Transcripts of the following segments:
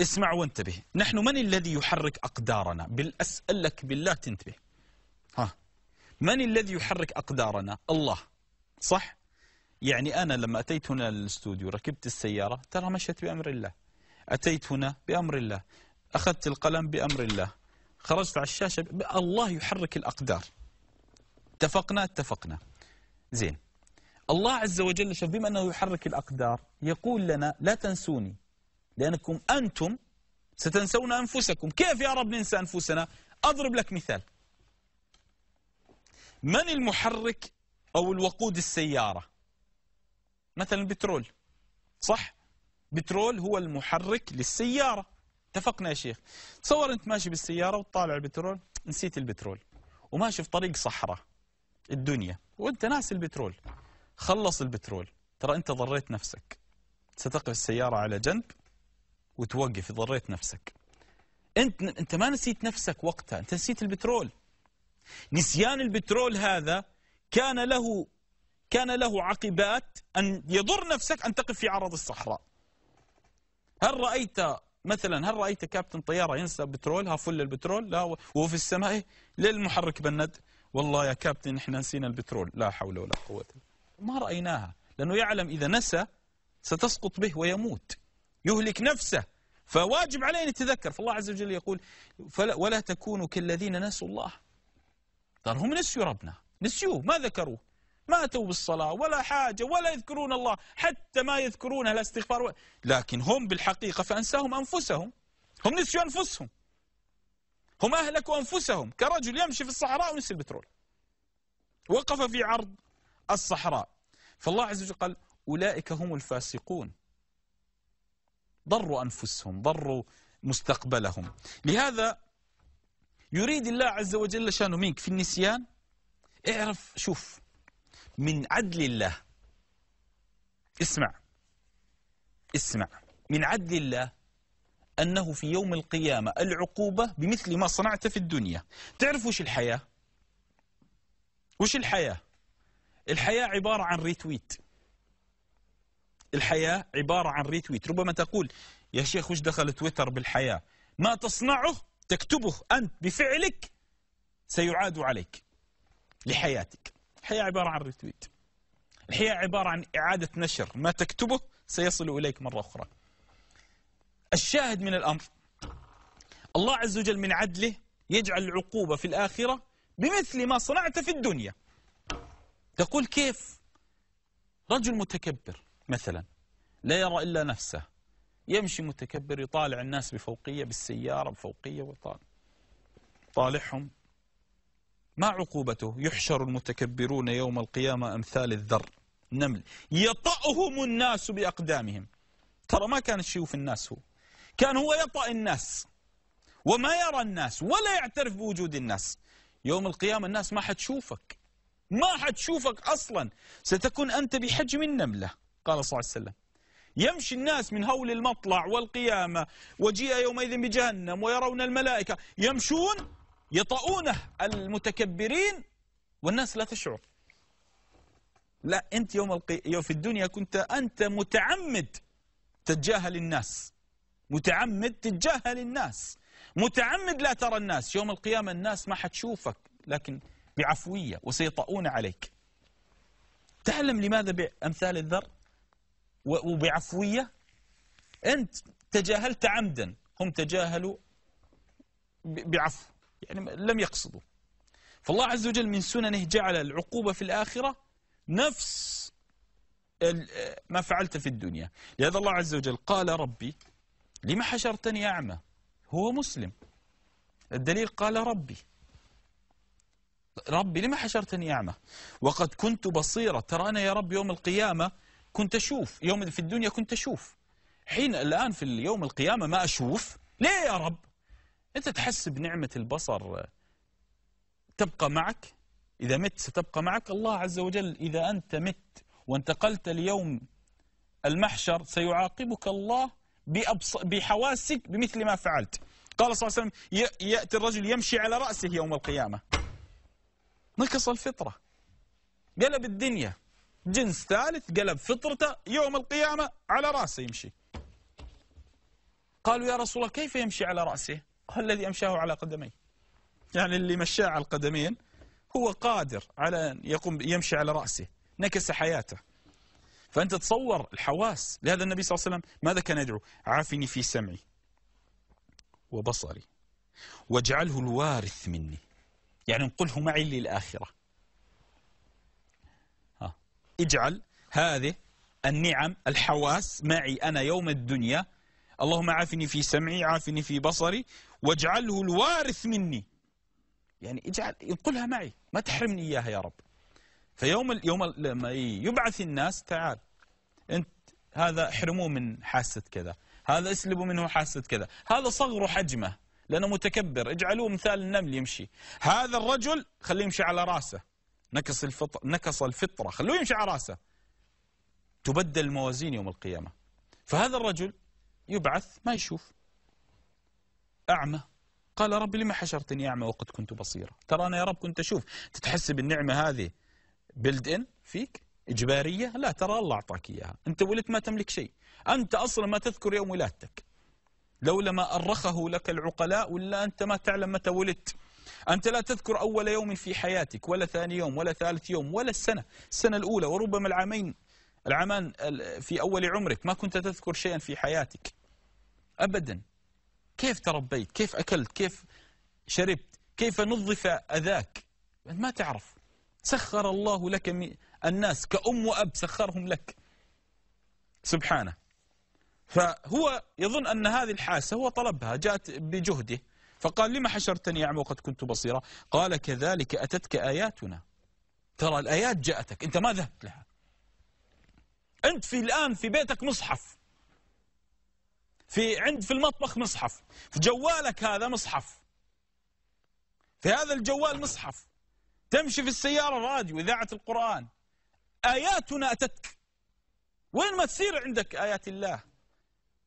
اسمع وانتبه نحن من الذي يحرك أقدارنا لك بالله تنتبه ها من الذي يحرك أقدارنا الله صح يعني أنا لما أتيت هنا للاستوديو ركبت السيارة ترى مشت بأمر الله أتيت هنا بأمر الله أخذت القلم بأمر الله خرجت على الشاشة الله يحرك الأقدار اتفقنا اتفقنا زين الله عز وجل شوف بما أنه يحرك الأقدار يقول لنا لا تنسوني لأنكم أنتم ستنسون أنفسكم كيف يا رب ننسى أنفسنا أضرب لك مثال من المحرك أو الوقود السيارة مثلا البترول صح بترول هو المحرك للسيارة اتفقنا يا شيخ تصور أنت ماشي بالسيارة وتطالع البترول نسيت البترول وماشي في طريق صحراء الدنيا وانت ناس البترول خلص البترول ترى انت ضريت نفسك ستقف السيارة على جنب وتوقف ضريت نفسك انت انت ما نسيت نفسك وقتها انت نسيت البترول نسيان البترول هذا كان له كان له عقبات ان يضر نفسك ان تقف في عرض الصحراء هل رايت مثلا هل رايت كابتن طياره ينسى بترولها فل البترول لا وهو في السماء إيه؟ ليه المحرك بند والله يا كابتن احنا نسينا البترول لا حول ولا قوه ما رايناها لانه يعلم اذا نسى ستسقط به ويموت يهلك نفسه فواجب ان نتذكر فالله عز وجل يقول فلا ولا تكونوا كالذين نسوا الله قال هم نسيوا ربنا نسيوه ما ذكروه ما أتوا بالصلاة ولا حاجة ولا يذكرون الله حتى ما يذكرون الاستغفار لكن هم بالحقيقة فأنساهم أنفسهم هم نسيوا أنفسهم هم أهلكوا أنفسهم كرجل يمشي في الصحراء ونسي البترول وقف في عرض الصحراء فالله عز وجل قال أولئك هم الفاسقون ضروا أنفسهم ضروا مستقبلهم لهذا يريد الله عز وجل شانه منك في النسيان اعرف شوف من عدل الله اسمع اسمع من عدل الله أنه في يوم القيامة العقوبة بمثل ما صنعت في الدنيا تعرف وش الحياة وش الحياة الحياة عبارة عن ريتويت الحياة عبارة عن ريتويت ربما تقول يا شيخ وش دخل تويتر بالحياة ما تصنعه تكتبه أنت بفعلك سيعاد عليك لحياتك الحياة عبارة عن ريتويت الحياة عبارة عن إعادة نشر ما تكتبه سيصل إليك مرة أخرى الشاهد من الأمر الله عز وجل من عدله يجعل العقوبة في الآخرة بمثل ما صنعت في الدنيا تقول كيف رجل متكبر مثلا لا يرى إلا نفسه يمشي متكبر يطالع الناس بفوقية بالسيارة بفوقية ويطالع طالعهم ما عقوبته يحشر المتكبرون يوم القيامة أمثال الذر نمل يطأهم الناس بأقدامهم ترى ما كان في الناس هو كان هو يطأ الناس وما يرى الناس ولا يعترف بوجود الناس يوم القيامة الناس ما حتشوفك ما حتشوفك أصلا ستكون أنت بحجم النملة قال صلى الله عليه وسلم يمشي الناس من هول المطلع والقيامة وجيء يومئذ بجهنم ويرون الملائكة يمشون يطؤونه المتكبرين والناس لا تشعر لا أنت يوم, في الدنيا كنت أنت متعمد تتجاهل الناس متعمد تتجاهل الناس متعمد لا ترى الناس يوم القيامة الناس ما حتشوفك لكن بعفوية وسيطؤون عليك تعلم لماذا بأمثال الذر وبعفوية أنت تجاهلت عمدا هم تجاهلوا بعفو يعني لم يقصدوا فالله عز وجل من سننه جعل العقوبة في الآخرة نفس ما فعلت في الدنيا لهذا الله عز وجل قال ربي لما حشرتني أعمى هو مسلم الدليل قال ربي ربي لما حشرتني أعمى وقد كنت بصيرا ترى أنا يا رب يوم القيامة كنت أشوف يوم في الدنيا كنت أشوف حين الآن في اليوم القيامة ما أشوف ليه يا رب أنت تحس بنعمة البصر تبقى معك إذا مت ستبقى معك الله عز وجل إذا أنت مت وانتقلت ليوم المحشر سيعاقبك الله بحواسك بمثل ما فعلت قال صلى الله عليه وسلم يأتي الرجل يمشي على رأسه يوم القيامة نقص الفطرة قلب الدنيا جنس ثالث قلب فطرته يوم القيامة على رأسه يمشي قالوا يا رسول الله كيف يمشي على رأسه قال الذي أمشاه على قدميه يعني اللي مشاه على القدمين هو قادر على أن يقوم يمشي على رأسه نكس حياته فأنت تصور الحواس لهذا النبي صلى الله عليه وسلم ماذا كان يدعو عافني في سمعي وبصري واجعله الوارث مني يعني انقله معي للآخرة اجعل هذه النعم الحواس معي أنا يوم الدنيا اللهم عافني في سمعي عافني في بصري واجعله الوارث مني يعني اجعل انقلها معي ما تحرمني إياها يا رب فيوم يوم لما يبعث الناس تعال انت هذا احرموه من حاسة كذا هذا اسلبوا منه حاسة كذا هذا صغروا حجمه لأنه متكبر اجعلوه مثال النمل يمشي هذا الرجل خليه يمشي على راسه نكص الفطرة, نكص الفطرة خلوه يمشي على راسه تبدل الموازين يوم القيامة فهذا الرجل يبعث ما يشوف أعمى قال رب لما حشرتني أعمى وقد كنت بصيرا ترى أنا يا رب كنت أشوف تتحسب النعمة هذه بلد إن فيك إجبارية لا ترى الله أعطاك إياها أنت ولدت ما تملك شيء أنت أصلا ما تذكر يوم ولادتك لولا ما أرخه لك العقلاء ولا أنت ما تعلم متى ولدت أنت لا تذكر أول يوم في حياتك ولا ثاني يوم ولا ثالث يوم ولا السنة السنة الأولى وربما العامين العامان في أول عمرك ما كنت تذكر شيئا في حياتك أبدا كيف تربيت كيف أكلت كيف شربت كيف نظف أذاك ما تعرف سخر الله لك الناس كأم وأب سخرهم لك سبحانه فهو يظن أن هذه الحاسة هو طلبها جاءت بجهده فقال لما حشرتني أعمى وقد كنت بصيرا قال كذلك أتتك آياتنا ترى الآيات جاءتك أنت ما ذهبت لها أنت في الآن في بيتك مصحف في عند في المطبخ مصحف في جوالك هذا مصحف في هذا الجوال مصحف تمشي في السيارة راديو إذاعة القرآن آياتنا أتتك وين ما تصير عندك آيات الله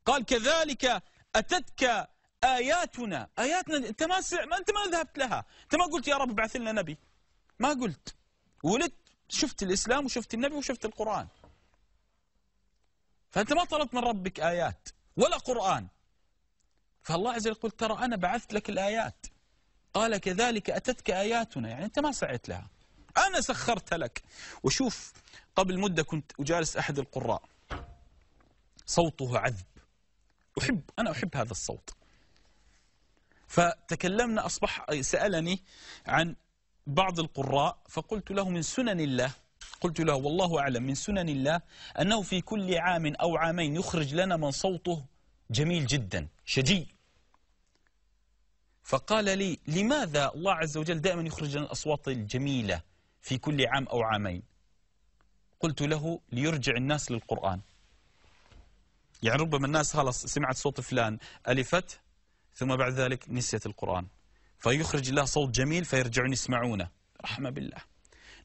قال كذلك أتتك آياتنا آياتنا أنت ما سع... ما أنت ما ذهبت لها أنت ما قلت يا رب ابعث لنا نبي ما قلت ولدت شفت الإسلام وشفت النبي وشفت القرآن فأنت ما طلبت من ربك آيات ولا قرآن فالله عز وجل يقول ترى أنا بعثت لك الآيات قال كذلك أتتك آياتنا يعني أنت ما سعيت لها أنا سخرت لك وشوف قبل مدة كنت أجالس أحد القراء صوته عذب أحب أنا أحب هذا الصوت فتكلمنا أصبح سألني عن بعض القراء فقلت له من سنن الله قلت له والله أعلم من سنن الله أنه في كل عام أو عامين يخرج لنا من صوته جميل جدا شجي فقال لي لماذا الله عز وجل دائما يخرج لنا الأصوات الجميلة في كل عام أو عامين قلت له ليرجع الناس للقرآن يعني ربما الناس خلاص سمعت صوت فلان ألفت ثم بعد ذلك نسيت القرآن فيخرج الله صوت جميل فيرجعون يسمعونه رحمة بالله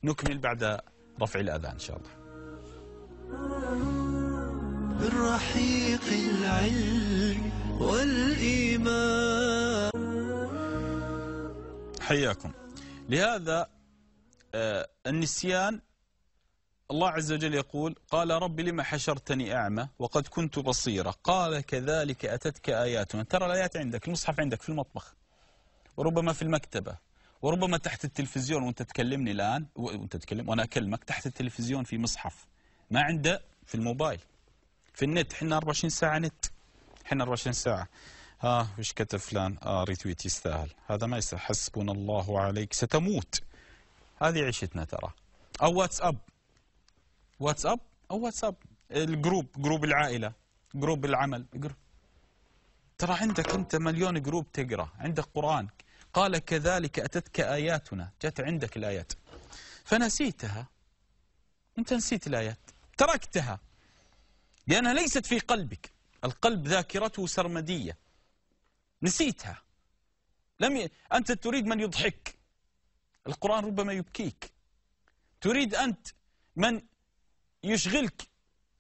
نكمل بعد رفع الأذان إن شاء الله بالرحيق العلم والإيمان حياكم لهذا آه، النسيان الله عز وجل يقول قال رب لما حشرتني أعمى وقد كنت بصيرا قال كذلك أتتك آياتنا ترى الآيات عندك المصحف عندك في المطبخ وربما في المكتبة وربما تحت التلفزيون وانت تكلمني الآن وانت تكلم وأنا أكلمك تحت التلفزيون في مصحف ما عنده في الموبايل في النت حنا 24 ساعة نت حنا 24 ساعة ها آه وش كتب فلان آه ريتويت يستاهل هذا ما يستاهل حسبنا الله عليك ستموت هذه عيشتنا ترى أو واتساب واتساب او واتساب الجروب جروب العائله جروب العمل جروب. ترى عندك انت مليون جروب تقرا عندك قران قال كذلك اتتك اياتنا جت عندك الايات فنسيتها انت نسيت الايات تركتها لانها ليست في قلبك القلب ذاكرته سرمديه نسيتها لم ي... انت تريد من يضحك القران ربما يبكيك تريد انت من يشغلك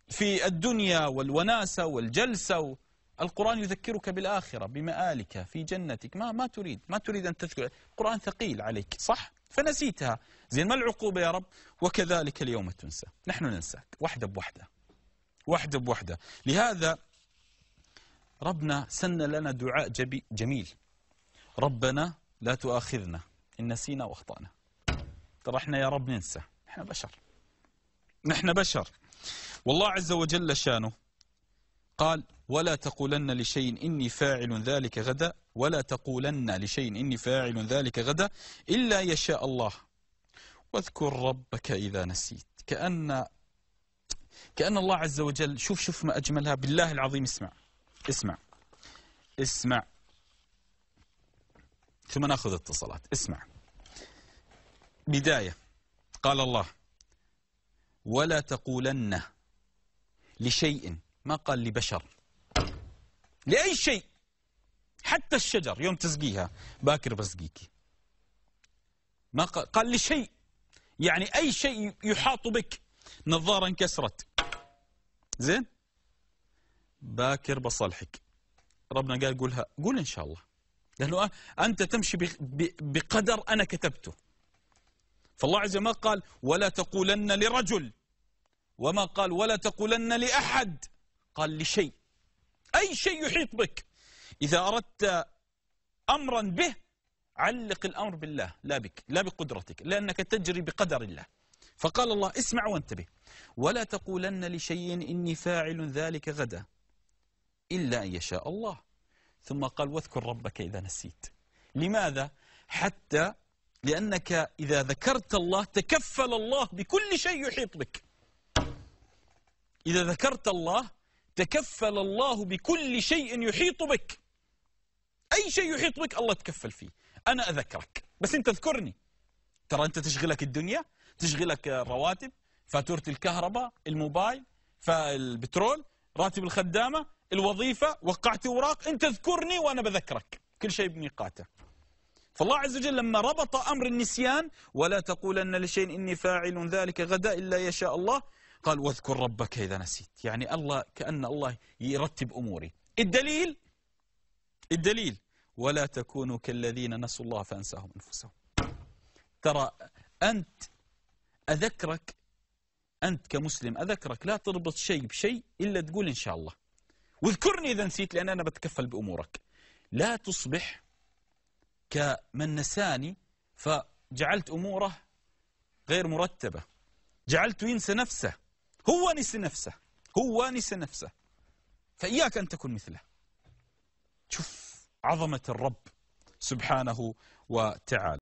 في الدنيا والوناسة والجلسة القرآن يذكرك بالآخرة بمآلك في جنتك ما ما تريد ما تريد أن تذكر القرآن ثقيل عليك صح فنسيتها زين ما العقوبة يا رب وكذلك اليوم تنسى نحن ننساك واحدة بوحدة واحدة بوحدة لهذا ربنا سن لنا دعاء جميل ربنا لا تؤاخذنا إن نسينا وأخطأنا ترى احنا يا رب ننسى احنا بشر نحن بشر والله عز وجل شانه قال ولا تقولن لشيء إني فاعل ذلك غدا ولا تقولن لشيء إني فاعل ذلك غدا إلا يشاء الله واذكر ربك إذا نسيت كأن كأن الله عز وجل شوف شوف ما أجملها بالله العظيم اسمع اسمع اسمع ثم ناخذ اتصالات اسمع بداية قال الله ولا تقولن لشيء ما قال لبشر لأي شيء حتى الشجر يوم تسقيها باكر بسقيك ما قال, قال لشيء يعني أي شيء يحاط بك نظارة انكسرت زين باكر بصلحك ربنا قال قولها قول إن شاء الله لأنه أنت تمشي بقدر أنا كتبته فالله عز وجل ما قال ولا تقولن لرجل وما قال ولا تقولن لأحد قال لشيء أي شيء يحيط بك إذا أردت أمرا به علق الأمر بالله لا بك لا بقدرتك لأنك تجري بقدر الله فقال الله اسمع وانتبه ولا تقولن لشيء إني فاعل ذلك غدا إلا أن يشاء الله ثم قال واذكر ربك إذا نسيت لماذا؟ حتى لأنك إذا ذكرت الله تكفل الله بكل شيء يحيط بك إذا ذكرت الله تكفل الله بكل شيء يحيط بك أي شيء يحيط بك الله تكفل فيه أنا أذكرك بس أنت اذكرني ترى أنت تشغلك الدنيا تشغلك الرواتب فاتورة الكهرباء الموبايل فالبترول راتب الخدامة الوظيفة وقعت أوراق أنت اذكرني وأنا بذكرك كل شيء بميقاته فالله عز وجل لما ربط أمر النسيان ولا تقولن لشيء إني فاعل ذلك غدا إلا يشاء الله قال واذكر ربك إذا نسيت يعني الله كأن الله يرتب أموري الدليل الدليل ولا تكونوا كالذين نسوا الله فأنساهم أنفسهم ترى أنت أذكرك أنت كمسلم أذكرك لا تربط شيء بشيء إلا تقول إن شاء الله واذكرني إذا نسيت لأن أنا بتكفل بأمورك لا تصبح كمن نساني فجعلت أموره غير مرتبة جعلته ينسى نفسه هو نسي نفسه هو نسي نفسه فإياك أن تكون مثله شوف عظمة الرب سبحانه وتعالى